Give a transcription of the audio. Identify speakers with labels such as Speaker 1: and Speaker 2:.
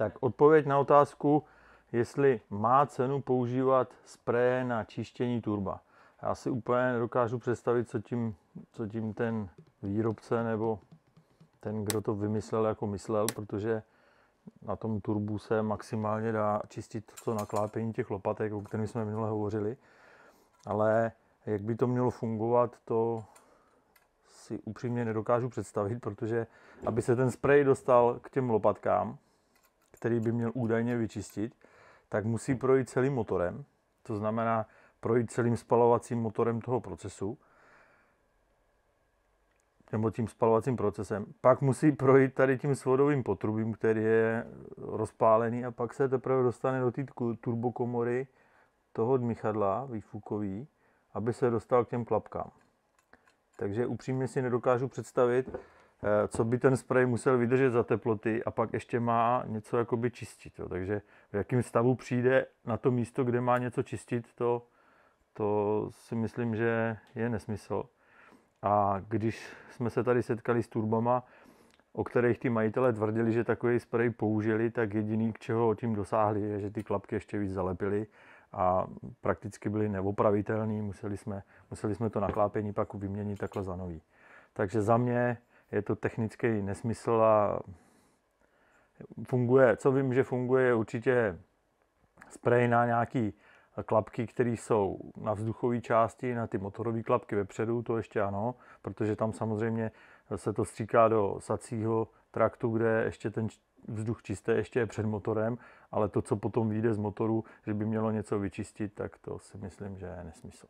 Speaker 1: Tak odpověď na otázku, jestli má cenu používat spreje na čištění turba. Já si úplně nedokážu představit, co tím, co tím ten výrobce nebo ten, kdo to vymyslel, jako myslel, protože na tom turbu se maximálně dá čistit to naklápění těch lopatek, o kterém jsme minule hovořili. Ale jak by to mělo fungovat, to si upřímně nedokážu představit, protože aby se ten sprej dostal k těm lopatkám, který by měl údajně vyčistit, tak musí projít celým motorem, to znamená projít celým spalovacím motorem toho procesu, nebo tím spalovacím procesem. Pak musí projít tady tím svodovým potrubím, který je rozpálený a pak se teprve dostane do té turbokomory toho dmychadla výfukový, aby se dostal k těm klapkám. Takže upřímně si nedokážu představit, Eh, co by ten sprej musel vydržet za teploty a pak ještě má něco jakoby čistit. Jo. Takže v jakém stavu přijde na to místo, kde má něco čistit, to, to si myslím, že je nesmysl. A když jsme se tady setkali s turbama, o kterých ty majitele tvrdili, že takový sprej použili, tak jediný, k čeho tím dosáhli, je, že ty klapky ještě víc zalepily a prakticky byly neopravitelné. Museli jsme, museli jsme to naklápění pak vyměnit takhle za nový. Takže za mě je to technický nesmysl a funguje, co vím, že funguje, je určitě sprej na nějaký klapky, které jsou na vzduchové části, na ty motorové klapky vepředu, to ještě ano, protože tam samozřejmě se to stříká do sacího traktu, kde ještě ten vzduch čisté ještě je před motorem, ale to, co potom vyjde z motoru, že by mělo něco vyčistit, tak to si myslím, že je nesmysl.